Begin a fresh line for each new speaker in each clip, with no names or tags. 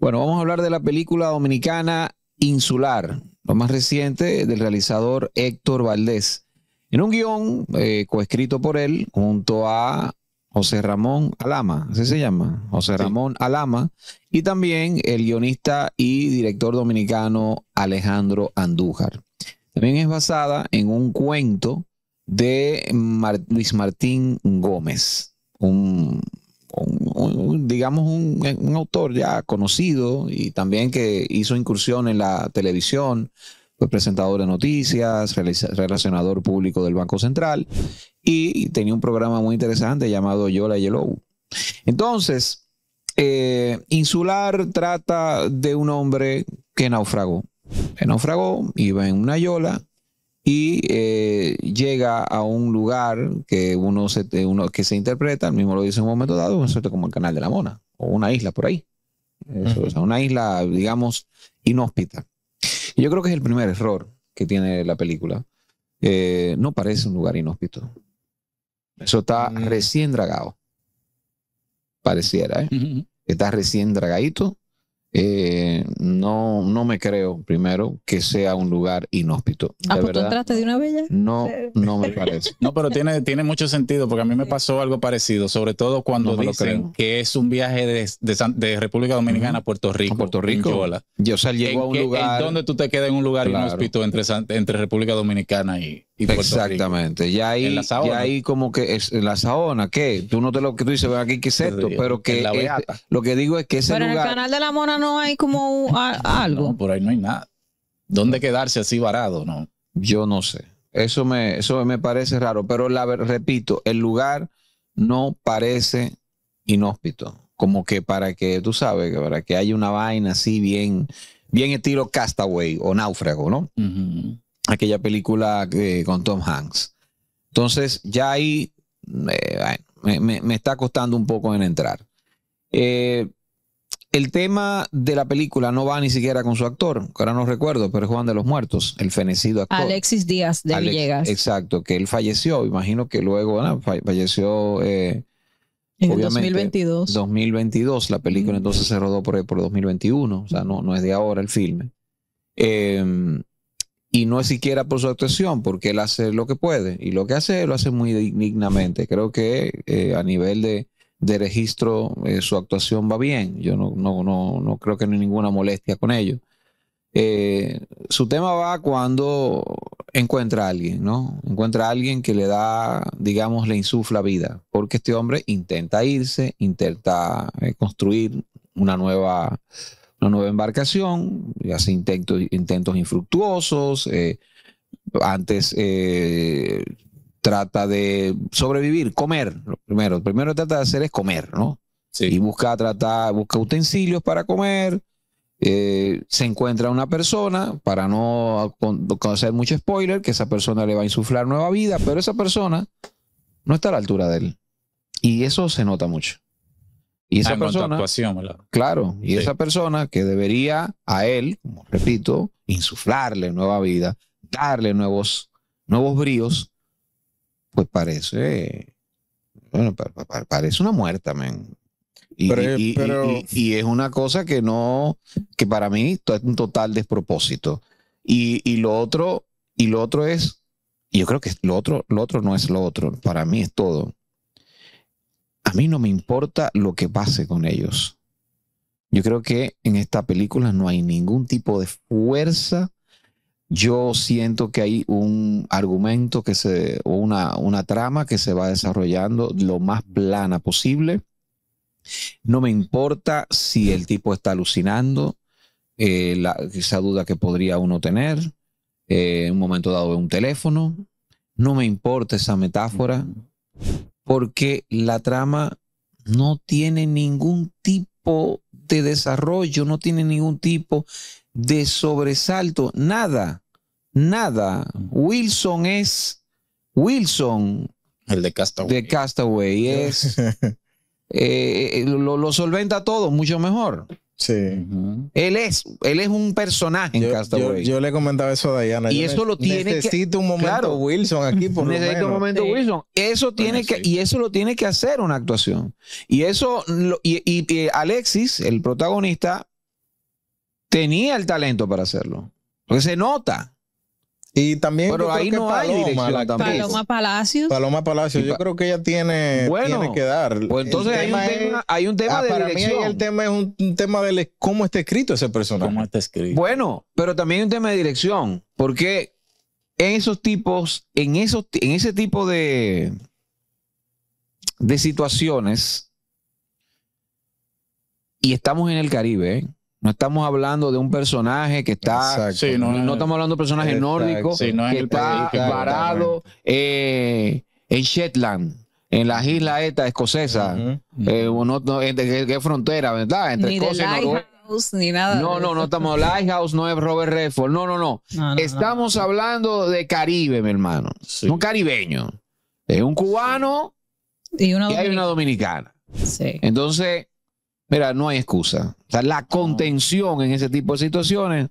Bueno, vamos a hablar de la película dominicana Insular, lo más reciente del realizador Héctor Valdés, en un guión eh, coescrito por él junto a José Ramón Alama, así se llama, José Ramón Alama, y también el guionista y director dominicano Alejandro Andújar. También es basada en un cuento de Luis Martín Gómez, un, digamos un, autor ya conocido y también que hizo incursión en la televisión, fue presentador de noticias, relacionador público del Banco Central y tenía un programa muy interesante llamado Yola Yellow. Entonces, eh, Insular trata de un hombre que naufragó se naufragó, iba en una yola y eh, llega a un lugar que uno, se, uno que se interpreta, mismo lo dice en un momento dado, como el Canal de la Mona o una isla por ahí. una isla, digamos, inhóspita. yo creo que es el primer error que tiene la película. Eh, no parece un lugar inhóspito. Eso está mm. recién dragado. Pareciera, ¿eh? Está recién dragadito eh, no, no me creo, primero, que sea un lugar inhóspito. Ah, de pues, verdad, entraste
de una bella? No, no me
parece. No, pero tiene, tiene mucho sentido, porque a mí me pasó algo parecido, sobre todo cuando dicen que es un viaje de, de, República Dominicana a Puerto Rico. Puerto Rico. Yo, salgo a un lugar. En donde tú
te quedas en un lugar inhóspito
entre, entre República Dominicana y, Puerto
Exactamente. Rico. Exactamente. y ahí como que en la Saona, ¿qué? Tú no te lo que tú dices, aquí, ¿qué es esto? Pero que lo que digo es que ese en el canal
de la Mona no hay como
algo. por ahí no hay nada. ¿Dónde quedarse así varado? No. Yo no sé. Eso me, eso me parece raro, pero la, repito, el lugar no parece inhóspito. Como que para que, tú sabes, para que haya una vaina así bien, bien estilo Castaway o Náufrago, ¿no? Aquella película eh, con Tom Hanks. Entonces, ya ahí eh, me, me, está costando un poco en entrar. Eh, el tema de la película no va ni siquiera con su actor, que ahora no recuerdo, pero es Juan de los Muertos, el fenecido actor.
Alexis Díaz de Villegas.
Exacto, que él falleció, imagino que luego falleció. Eh, en el 2022. 2022, la película entonces se rodó por, por 2021, o sea, no, no es de ahora el filme. Em, y no es siquiera por su actuación, porque él hace lo que puede, y lo que hace, lo hace muy dignamente. Creo que eh, a nivel de, de registro, eh, su actuación va bien. Yo no, creo que no hay ninguna molestia con ello. Eh, su tema va cuando encuentra a alguien, ¿no? Encuentra a alguien que le da, digamos, le insufla vida, porque este hombre intenta irse, intenta eh, construir una nueva, una nueva embarcación, hace intentos, intentos infructuosos. antes trata de sobrevivir, comer, lo primero, primero que trata de hacer es comer, ¿no? Sí. Y busca tratar, busca utensilios para comer, eh, se encuentra una persona, para no conocer mucho spoiler, que esa persona le va a insuflar nueva vida, pero esa persona no está a la altura de él. Y eso se nota mucho. Y esa ah, persona, claro, y esa persona que debería a él, como repito, insuflarle nueva vida, darle nuevos, nuevos bríos, pues parece, bueno, parece una muerte también Y, es una cosa que no, que para mí es un total despropósito. Y, lo otro, y lo otro es, yo creo que lo otro, lo otro no es lo otro, para mí es todo. A mí no me importa lo que pase con ellos. Yo creo que en esta película no hay ningún tipo de fuerza yo siento que hay un argumento que se, o una, trama que se va desarrollando lo más plana posible. No me importa si el tipo está alucinando, eh, esa duda que podría uno tener, eh, en un momento dado de un teléfono, no me importa esa metáfora, porque la trama no tiene ningún tipo de desarrollo, no tiene ningún tipo de sobresalto, nada, nada. Wilson es Wilson. El de Castaway. De Castaway es... Eh, eh, lo, solventa todo mucho mejor. Sí. Él es, él es un personaje yo, en Castaway. Yo, le comentaba eso a Diana. Y eso lo tiene necesito que, un momento Wilson aquí por un momento Wilson. Eso tiene que y eso lo tiene que hacer una actuación. Y eso y Alexis, el protagonista, tenía el
talento para hacerlo. Porque se nota. Y también. Pero ahí no hay dirección Paloma
Palacios. Paloma
Palacios. Yo creo que ella tiene, tiene que dar. Pues entonces hay un, tema, hay un, tema, ah, de para dirección. Mí el tema es un, tema de cómo está escrito ese personaje. Cómo está escrito. Bueno,
pero también hay un tema de dirección. Porque en esos tipos, en, esos, en ese tipo de, de situaciones, y estamos en el Caribe, ¿eh? No estamos hablando de un personaje que está. Sí, no, estamos hablando de un personaje nórdico que está país, eh, en Shetland en las islas estas escocesas, eh, ¿qué, frontera, ¿verdad? Entre ni Escocia y Lighthouse,
ni nada. No, no, no estamos. Lighthouse
no es Robert Redford. No, no, no. estamos hablando de Caribe, mi hermano. Un caribeño. Es un cubano y, una dominicana. Sí. Entonces, Mira, no hay excusa. O la contención en ese tipo de situaciones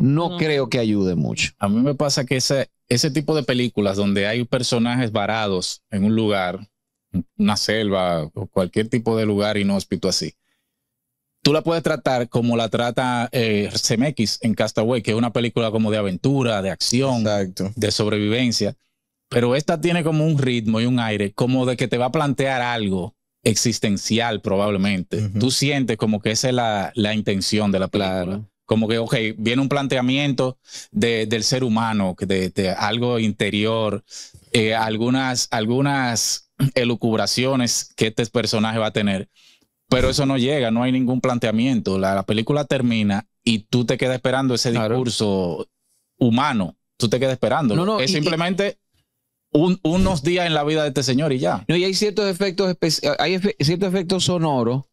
no. creo que ayude mucho. A mí me pasa que ese, ese tipo de películas
donde hay personajes varados en un lugar, una selva o cualquier tipo de lugar inhóspito así, tú la puedes tratar como la trata eh, en Castaway, que es una película como de aventura, de acción, de sobrevivencia. Pero esta tiene como un ritmo y un aire, como de que te va a plantear algo existencial probablemente. Tú sientes como que esa es la, intención de la película. Como que, ok, viene un planteamiento del ser humano, de, de algo interior, eh, algunas, algunas elucubraciones que este personaje va a tener. Pero eso no llega, no hay ningún planteamiento. La, película termina y tú te quedas esperando ese discurso humano. Tú te quedas esperando. No, no, es simplemente
unos días en la vida de este señor y ya. No, y hay ciertos efectos, hay efectos sonoros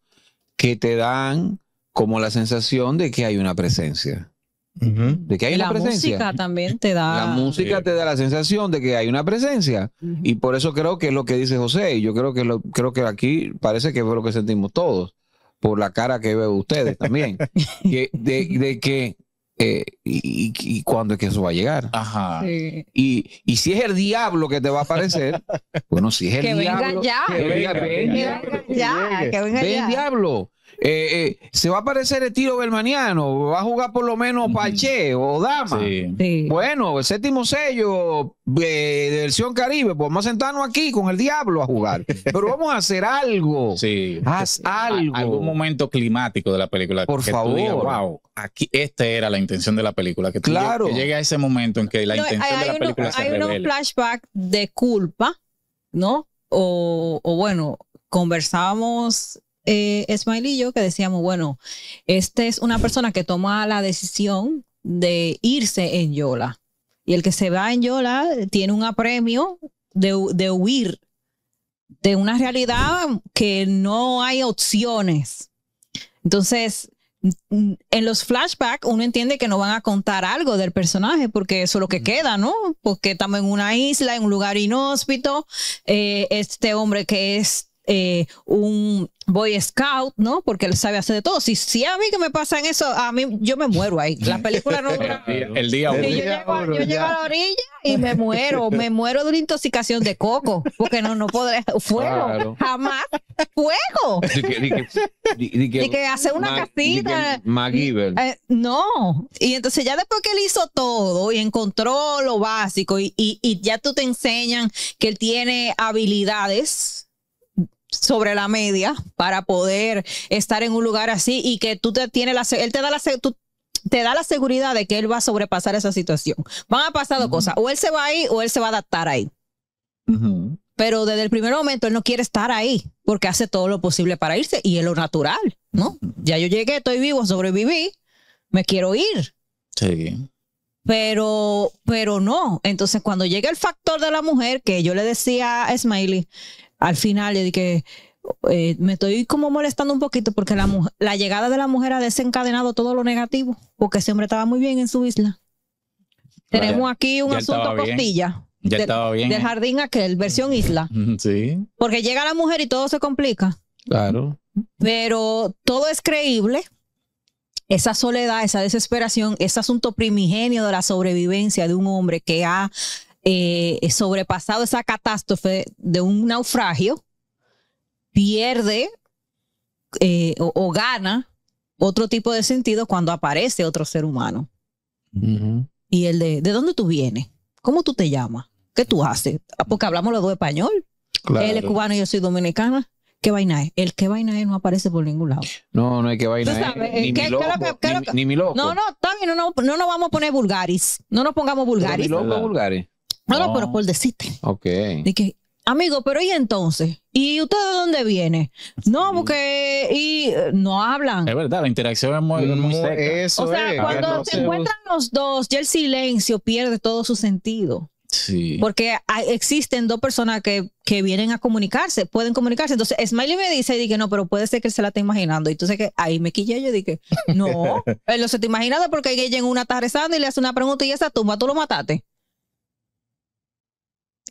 que te dan como la sensación de que hay una presencia. De que hay la una presencia. música
también te da. La
música te da la sensación de que hay una presencia. Y por eso creo que es lo que dice José. Y yo creo que, lo, creo que aquí parece que fue lo que sentimos todos. Por la cara que ve ustedes también. de, de, que eh, y, y, cuándo es que eso va a llegar. Ajá.
Y,
y, si es el diablo que te va a aparecer, bueno, si es el que diablo. ya. Que, ya. Que venga diablo. Eh, eh, se va a aparecer el tiro belmaniano, va a jugar por lo menos Pache o Dama. Bueno, el séptimo sello eh, de versión Caribe, pues vamos a sentarnos aquí con el diablo a jugar. Pero vamos a hacer algo.
Sí. algo. algún momento climático de la película. Por favor. wow, aquí, esta era la intención de la película. Que, claro. a ese momento en que la intención hay, de la película Hay unos
flashbacks de culpa, ¿no? O, o bueno, conversábamos eh, y yo que decíamos, bueno, esta es una persona que toma la decisión de irse en Yola. Y el que se va en Yola tiene un apremio de, huir de una realidad que no hay opciones. Entonces, en los flashbacks uno entiende que no van a contar algo del personaje porque eso es lo que queda, ¿no? Porque estamos en una isla, en un lugar inhóspito, eh, este hombre que es eh, un Boy Scout, ¿no? Porque él sabe hacer de todo. Si, a mí que me pasan eso, a mí yo me muero ahí. La película no el día, uno. Yo, llego, a la orilla y me muero. Me muero de una intoxicación de coco. Porque no, no podré. Fuego. Jamás. Fuego.
Y que, hace una casita. Eh,
no. Y entonces ya después que él hizo todo y encontró lo básico y, y ya tú te enseñan que él tiene habilidades sobre la media para poder estar en un lugar así y que tú te tienes la, él te da la, te da la seguridad de que él va a sobrepasar esa situación. Van a pasar dos cosas, o él se va ahí o él se va a adaptar ahí. Pero desde el primer momento él no quiere estar ahí porque hace todo lo posible para irse y es lo natural, ¿no? Ya yo llegué, estoy vivo, sobreviví, me quiero ir. Sí. Pero, pero no. Entonces, cuando llega el factor de la mujer, que yo le decía a Smiley, al final de que eh, me estoy como molestando un poquito porque la, llegada de la mujer ha desencadenado todo lo negativo, porque ese hombre estaba muy bien en su isla. Tenemos aquí un asunto costilla. de, Del jardín aquel, versión isla. Sí. Porque llega la mujer y todo se complica. Claro. Pero todo es creíble. Esa soledad, esa desesperación, ese asunto primigenio de la sobrevivencia de un hombre que ha eh, sobrepasado esa catástrofe de un naufragio, pierde eh, o, gana otro tipo de sentido cuando aparece otro ser humano. Y el de, ¿de dónde tú vienes? ¿Cómo tú te llamas? ¿Qué tú haces? Ah, porque hablamos los dos español. Él es cubano y yo soy dominicana. ¿Qué vaina es? El qué vaina es no aparece por ningún lado.
No, no hay que vaina es. Ni, mi loco, ni, mi loco, No, no,
también no, no, no nos vamos a poner vulgaris. No nos pongamos vulgaris. mi loco vulgaris. No, no, pero por decirte. Ok. amigo, pero ¿y entonces? ¿Y usted de dónde viene? No, mm. porque y eh, no hablan.
Es verdad, la interacción es muy, mm, o sea, cuando se encuentran
los dos, ya el silencio pierde todo su sentido. Sí. Porque existen dos personas que, vienen a comunicarse, pueden comunicarse. Entonces, Smiley me dice, y dije, no, pero puede ser que se la esté imaginando. Y entonces que ahí me quillé, yo dije,
no,
él no se está imaginando porque ella en una está rezando y le hace una pregunta y está tumba, tú lo mataste.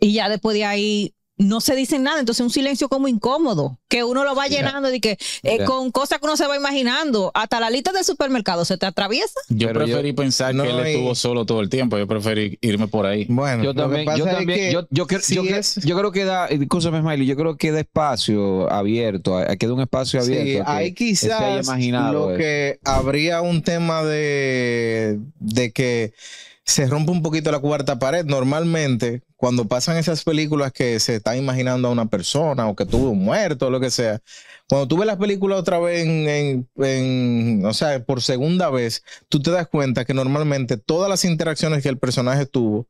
Y ya después de ahí no se dice nada, entonces un silencio como incómodo, que uno lo va llenando de que eh, con cosas que uno se va imaginando, hasta la lista del supermercado se te atraviesa.
Yo preferí pensar que él estuvo solo todo el tiempo, yo preferí irme por ahí. Bueno, yo también, yo yo,
yo, yo, creo que da, discúlpame, Smiley, yo creo que da espacio abierto, queda
un espacio abierto. Sí, ahí quizás lo que habría un tema de, de que se rompe un poquito la cuarta pared. Normalmente, cuando pasan esas películas que se están imaginando a una persona o que tuvo un muerto o lo que sea, cuando tú ves las películas otra vez, en, o sea, por segunda vez, tú te das cuenta que normalmente todas las interacciones que el personaje tuvo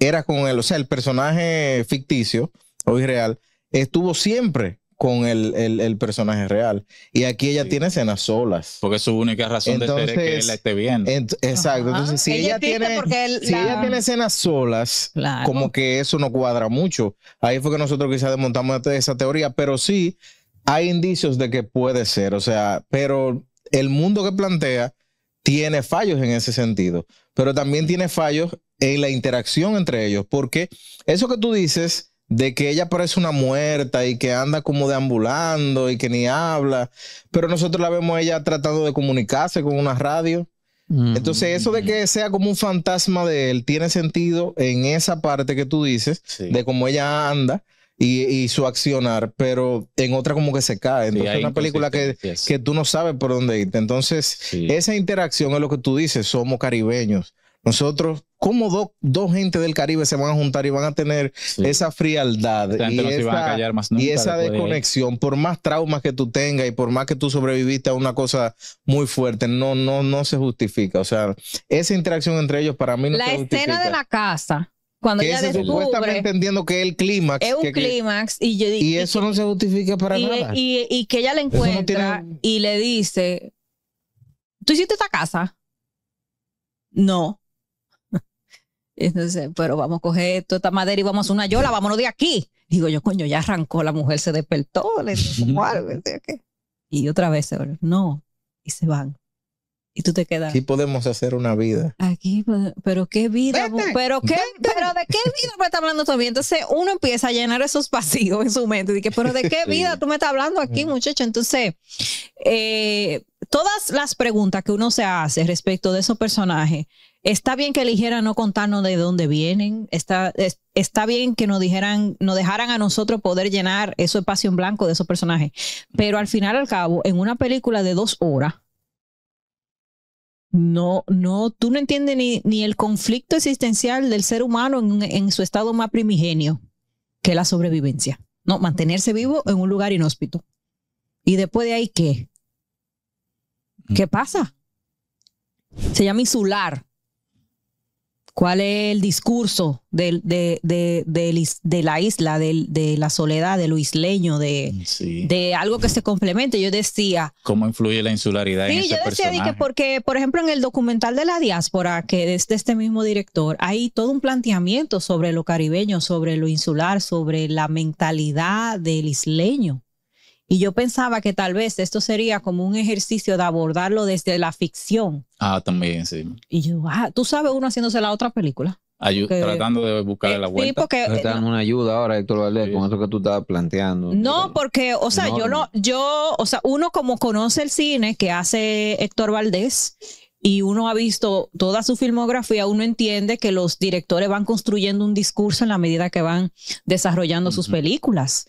era con él, o sea, el personaje ficticio o irreal estuvo siempre con el, personaje real. Y aquí ella tiene escenas solas.
Porque su única razón de ser es que él esté bien
exacto. Entonces, si ella, tiene, si ella tiene escenas solas, como que eso no cuadra mucho. Ahí fue que nosotros quizás desmontamos este, esa teoría, pero sí hay indicios de que puede ser. O sea, pero el mundo que plantea tiene fallos en ese sentido, pero también tiene fallos en la interacción entre ellos, porque eso que tú dices de que ella parece una muerta y que anda como deambulando y que ni habla, pero nosotros la vemos ella tratando de comunicarse con una radio. Mm. Entonces, eso de que sea como un fantasma de él tiene sentido en esa parte que tú dices, de cómo ella anda y, su accionar, pero en otra como que se cae. Entonces, es una película que, que tú no sabes por dónde irte. Entonces, esa interacción es lo que tú dices, somos caribeños. Nosotros ¿Cómo dos gente del Caribe se van a juntar y van a tener esa frialdad y, esa, desconexión? Por más traumas que tú tengas y por más que tú sobreviviste a una cosa muy fuerte, no, no, no se justifica. O sea, esa interacción entre ellos para mí no la se justifica. La escena de la
casa cuando ella descubre, supuestamente
entendiendo que el clímax es un clímax y, eso no se justifica para nada
y, que ella le encuentra y le dice tú hiciste esta casa no entonces, pero vamos a coger toda esta madera y vamos a una yola, vámonos de aquí. Digo yo, coño, ya arrancó, la mujer se despertó, le Y otra vez, no, y se van. Y tú te quedas. Aquí
podemos hacer una vida.
Aquí, pero qué vida, pero qué, pero de qué vida me está hablando todavía. Entonces uno empieza a llenar esos pasillos en su mente. que, pero de qué vida tú me estás hablando aquí, muchacho. Entonces, eh, todas las preguntas que uno se hace respecto de esos personajes Está bien que eligieran no contarnos de dónde vienen, está, está bien que nos dijeran, nos dejaran a nosotros poder llenar ese espacio en blanco de esos personajes, pero al final al cabo, en una película de dos horas, no, no, tú no entiendes ni, ni el conflicto existencial del ser humano en, su estado más primigenio, que la sobrevivencia. No, mantenerse vivo en un lugar inhóspito. Y después de ahí, ¿qué? ¿Qué mm. pasa? Se llama insular cuál es el discurso de, de, de, de la isla, de, la soledad, de lo isleño, de, algo que se complemente. Yo decía...
¿Cómo influye la insularidad? en ese yo decía
porque, por ejemplo, en el documental de la diáspora, que es de este mismo director, hay todo un planteamiento sobre lo caribeño, sobre lo insular, sobre la mentalidad del isleño. Y yo pensaba que tal vez esto sería como un ejercicio de abordarlo desde la ficción.
Ah, también,
sí.
Y yo, ah, tú sabes uno haciéndose la otra película.
tratando de buscar eh, la vuelta. Sí, porque, Están no. una ayuda ahora, Héctor Valdés, con eso que tú estabas planteando.
No, porque, o sea, yo no, yo, o sea, uno como conoce el cine que hace Héctor Valdés y uno ha visto toda su filmografía, uno entiende que los directores van construyendo un discurso en la medida que van desarrollando sus películas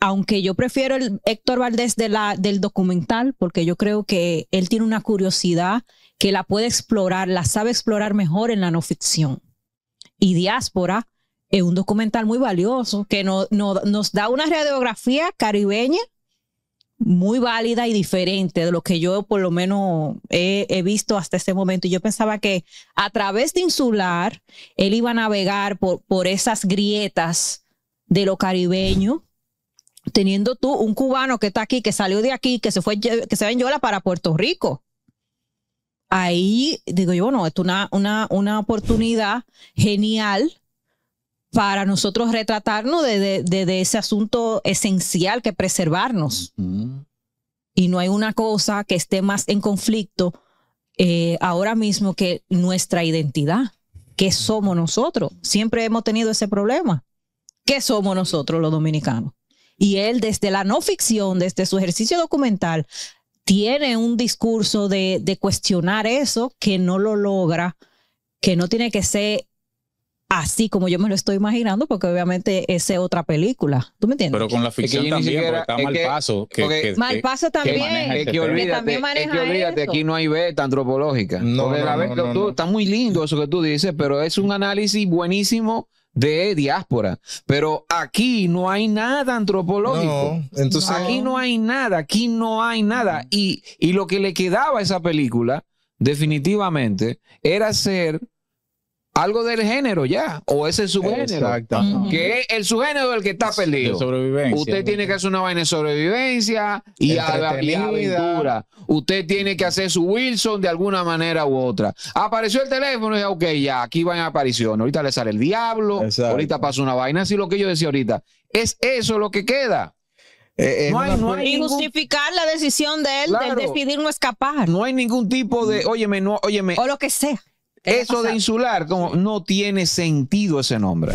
aunque yo prefiero el Héctor Valdés del documental, porque yo creo que él tiene una curiosidad que la puede explorar, la sabe explorar mejor en la no ficción. Y Diáspora es un documental muy valioso que nos da una radiografía caribeña muy válida y diferente de lo que yo por lo menos he, visto hasta este momento. Y yo pensaba que a través de Insular, él iba a navegar por esas grietas de lo caribeño teniendo tú un cubano que está aquí, que salió de aquí, que se fue, que se va en Yola para Puerto Rico. Ahí digo yo, no, es una, una, una oportunidad genial para nosotros retratarnos de, de, ese asunto esencial que preservarnos. Y no hay una cosa que esté más en conflicto eh, ahora mismo que nuestra identidad. ¿Qué somos nosotros? Siempre hemos tenido ese problema. ¿Qué somos nosotros los dominicanos? Y él desde la no ficción, desde su ejercicio documental, tiene un discurso de, cuestionar eso que no lo logra, que no tiene que ser así como yo me lo estoy imaginando, porque obviamente es otra película.
¿Tú me entiendes? Pero con la ficción también, porque está mal paso. mal paso también. Este que olvídate, aquí no hay beta antropológica. No, Está muy lindo eso que tú dices, pero es un análisis buenísimo de diáspora. Pero aquí no hay nada antropológico. Aquí no hay nada, aquí no hay nada. Y, y lo que le quedaba a esa película, definitivamente, era ser algo del género ya, o ese subgénero. Que es el subgénero del que está perdido. Usted tiene que hacer una vaina de sobrevivencia y, aventura. Usted tiene que hacer su Wilson de alguna manera u otra. Apareció el teléfono y dije, ok, ya, aquí van aparición, Ahorita le sale el diablo, ahorita pasa una vaina. Así lo que yo decía ahorita. Es eso lo que queda. Eh, eh, no hay, no hay
justificar la decisión de él de
decidir no escapar. No hay ningún tipo de, mm. óyeme, no, óyeme. O lo que sea. Eso de insular, como no tiene sentido ese nombre.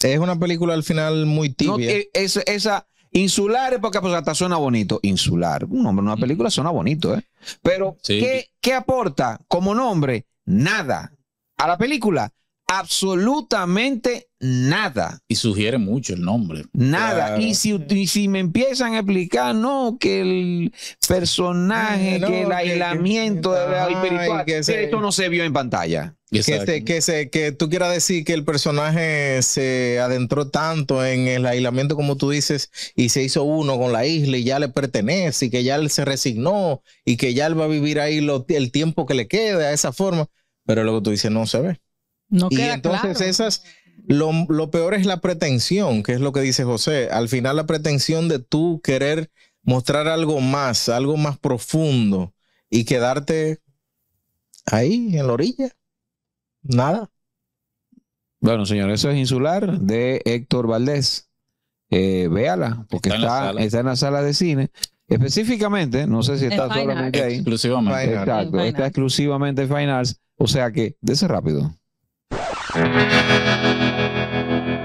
Es una película al final muy tibia. esa, insular es porque pues, hasta suena bonito. Insular, un nombre, una mm. película suena bonito, ¿eh? Pero, ¿qué aporta como nombre? Nada. A la película, absolutamente nada. Y sugiere mucho el nombre. Nada. Y, si, si me empiezan a explicar, no, que el personaje, eh, que el aislamiento espiritual, que esto no se vio en pantalla.
Que, que, que tú quieras decir que el personaje se adentró tanto en el aislamiento como tú dices y se hizo uno con la isla y ya le pertenece y que ya él se resignó y que ya él va a vivir ahí el tiempo que le quede a esa forma, pero luego tú dices no se ve y entonces esas, lo, peor es la pretensión, que es lo que dice José. Al final la pretensión de tú querer mostrar algo más, algo más profundo y quedarte ahí en la orilla. Nada. Bueno, señor, eso es insular de
Héctor Valdés. Eh, véala, porque está, en la sala de cine. Específicamente, no sé si está solamente ahí. Exclusivamente. está exclusivamente Finals. O sea que, de rápido.
Thank you.